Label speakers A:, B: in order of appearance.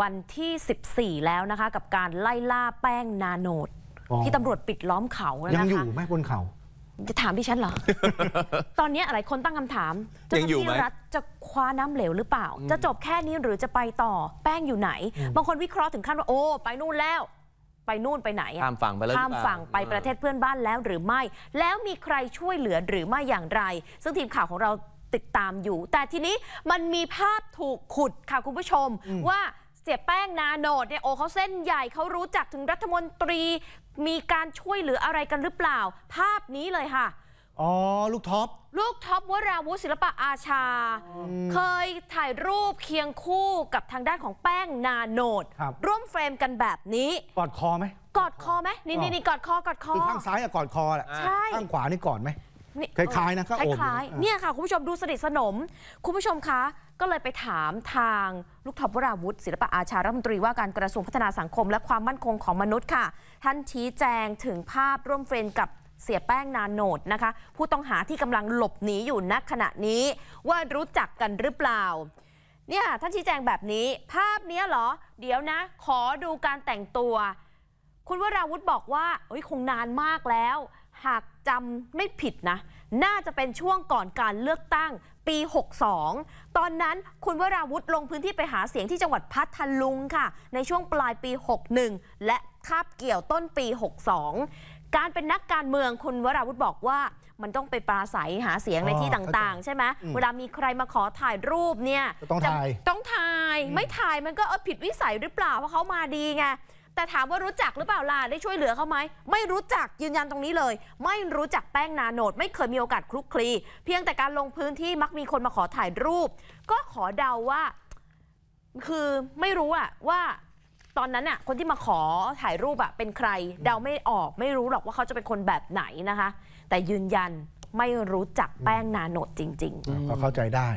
A: วันที่ 14 แล้วนะคะ กับการไล่ล่าแป้งนาโนดที่ตำรวจปิดล้อมเขาลนะคะยังอยู่ไหมบนเขา จะถามดิฉันเหรอตอนนี้อะไรคนตั้งคำถามเจ้าหน้าที่รัฐจะคว้าน้ำเหลวหรือเปล่า จะจบแค่นี้หรือจะไปต่อแป้งอยู่ไหน บางคนวิเคราะห์ถึงขั้นว่าโอ้ไปนู่นแล้ว ไปนู่นไปไหนข้ามฝั่งไปแล้วข้ามฝั่งไปประเทศเพื่อนบ้านแล้วหรือไม่ แล้วมีใครช่วยเหลือหรือไม่อย่างไร ซึ่งทีมข่าวของเราติดตามอยู่ แต่ทีนี้มันมีภาพถูกขุดค่ะคุณผู้ชมว่าเสียแป้งนาโนดเนี่ยโอ้เขาเส้นใหญ่เขารู้จักถึงรัฐมนตรี มีการช่วยเหลืออะไรกันหรือเปล่า ภาพนี้เลยค่ะ อ๋อลูกท็อป ลูกท็อปวราวุศิลปะอาชา เคยถ่ายรูปเคียงคู่กับทางด้านของแป้งนาโนดครับร่วมเฟรมกันแบบนี้ กอดคอไหมกอดคอไหมนี่นี่นี่กอดคอกอดคอคือข้างซ้ายอะกอดคอแหละใช่ข้างขวานี่กอดไหม
B: คล้ายๆนะก็โอบคล้ายๆเนี่ย
A: ค่ะ คุณผู้ชมดูสนิทสนม คุณผู้ชมคะก็เลยไปถามทางลูกท็อปวราวุฒิศิลปะอาชารัฐมนตรีว่าการกระทรวงพัฒนาสังคม และความมั่นคงของมนุษย์ค่ะ ท่านชี้แจงถึงภาพร่วมเฟรนกับเสียแป้งนานโหนดนะคะ ผู้ต้องหาที่กำลังหลบหนีอยู่ณขณะนี้ว่ารู้จักกันหรือเปล่า เนี่ยท่านชี้แจงแบบนี้ ภาพนี้เหรอ เดี๋ยวนะ ขอดูการแต่งตัว คุณวราวุธบอกว่าโอ้ยคงนานมากแล้ว หากจำไม่ผิดนะน่าจะเป็นช่วงก่อนการเลือกตั้งปี 62 ตอนนั้นคุณวราวุธลงพื้นที่ไปหาเสียงที่จังหวัดพัทลุงค่ะ ในช่วงปลายปี61และคาบเกี่ยวต้นปี 62 การเป็นนักการเมืองคุณวราวุธบอกว่ามันต้องไปปราศัยหาเสียงในที่ต่างๆ ใช่ไหมเวลามีใครมาขอถ่ายรูปเนี่ยต้องถ่าย ต้องถ่ายไม่ถ่ายมันก็ผิดวิสัยหรือเปล่าเพราะเขามาดีไงแต่ถามว่ารู้จักหรือเปล่าล่ะได้ช่วยเหลือเขาไหม ไม่รู้จักยืนยันตรงนี้เลย ไม่รู้จักแป้งนาโนด ไม่เคยมีโอกาสคลุกคลีเพียงแต่การลงพื้นที่มักมีคนมาขอถ่ายรูป ก็ขอเดาว่า คือไม่รู้อะว่าตอนนั้นอะคนที่มาขอถ่ายรูปอะเป็นใคร เดาไม่ออก ไม่รู้หรอกว่าเขาจะเป็นคนแบบไหนนะคะ แต่ยืนยันไม่รู้จักแป้งนาโนดจริงๆก็เข้าใจได้